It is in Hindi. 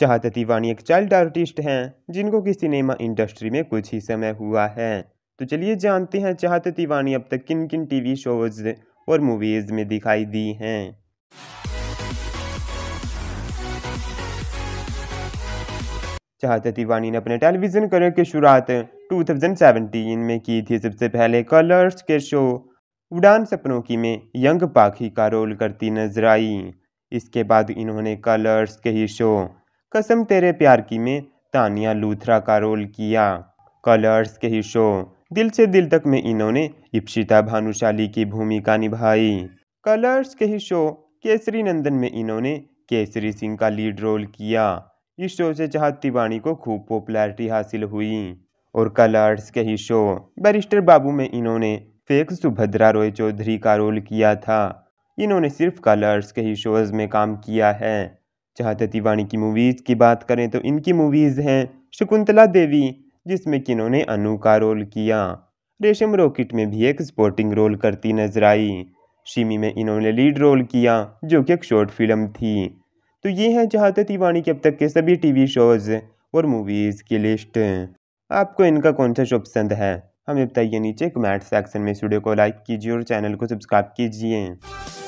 चाहत तिवानी एक चाइल्ड आर्टिस्ट हैं जिनको कि सिनेमा इंडस्ट्री में कुछ ही समय हुआ है तो चलिए जानते हैं चाहत तिवानी अब तक किन किन टीवी शोज और मूवीज़ में दिखाई दी हैं चाहत तिवानी ने अपने टेलीविज़न करियर की शुरुआत 2017 में की थी सबसे पहले कलर्स के शो उड़ान सपनों की में यंग पाखी का रोल करती नजर आई इसके बाद इन्होंने कलर्स के ही शो कसम तेरे प्यार की में तानिया लूथरा का रोल किया कलर्स के ही शो दिल से दिल तक में इन्होंने इप्सिता भानुशाली की भूमिका निभाई कलर्स के ही शो केसरी नंदन में इन्होंने केसरी सिंह का लीड रोल किया इस शो से चाहत तिवानी को खूब पॉपुलैरिटी हासिल हुई और कलर्स के ही शो बैरिस्टर बाबू में इन्होंने फेक सुभद्रा रॉय चौधरी का रोल किया था इन्होंने सिर्फ कलर्स के ही शोज में काम किया है चाहत तिवाणी की मूवीज़ की बात करें तो इनकी मूवीज़ हैं शकुंतला देवी जिसमें कि इन्होंने अनु का रोल किया रेशम रॉकेट में भी एक स्पोर्टिंग रोल करती नजर आई शिमी में इन्होंने लीड रोल किया जो कि एक शॉर्ट फिल्म थी तो ये हैं चाहत तिवाणी के अब तक के सभी टी शोज़ और मूवीज़ की लिस्ट आपको इनका कौन सा शो पसंद है हमें बताइए नीचे कमेंट सेक्शन में स्टूडियो को लाइक कीजिए और चैनल को सब्सक्राइब कीजिए